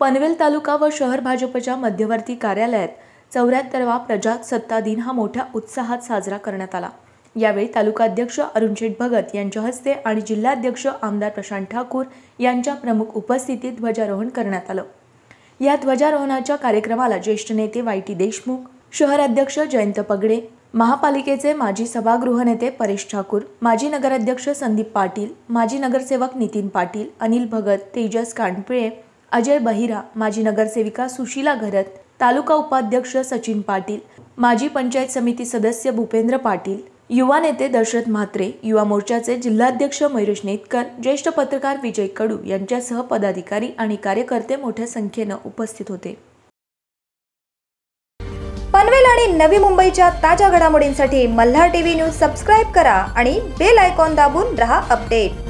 पनवेल तालुका व शहर भाजपच्या मध्यवर्ती कार्यालयात चौऱ्याहत्तरवा प्रजासत्ता दिन हा मोठ्या उत्साहात साजरा करण्यात आला यावेळी तालुकाध्यक्ष अध्यक्ष अरुणशेठ भगत यांच्या हस्ते आणि जिल्हाध्यक्ष आमदार प्रशांत ठाकूर यांच्या प्रमुख उपस्थितीत ध्वजारोहण करण्यात आलं या ध्वजारोहणाच्या कार्यक्रमाला ज्येष्ठ नेते वाय टी देशमुख शहर अध्यक्ष जयंत पगडे महापालिकेचे माजी सभागृह नेते परेश ठाकूर माजी नगराध्यक्ष संदीप पाटील माजी नगरसेवक नितीन पाटील अनिल भगत तेजस कानपिळे अजय बहिरा माजी नगरसेविका सुशीला घरत तालुका उपाध्यक्ष सचिन पाटील माजी पंचायत समिती सदस्य भूपेंद्र पाटील युवा नेते दशरथ म्हात्रे युवा मोर्चाचे जिल्हाध्यक्ष मयुरेश नेतकर ज्येष्ठ पत्रकार विजय कडू यांच्यासह पदाधिकारी आणि कार्यकर्ते मोठ्या संख्येनं उपस्थित होते पनवेल आणि नवी मुंबईच्या ताज्या घडामोडींसाठी मल्हार टीव्ही न्यूज सबस्क्राईब करा आणि बेल आयकॉन दाबून रहा अपडेट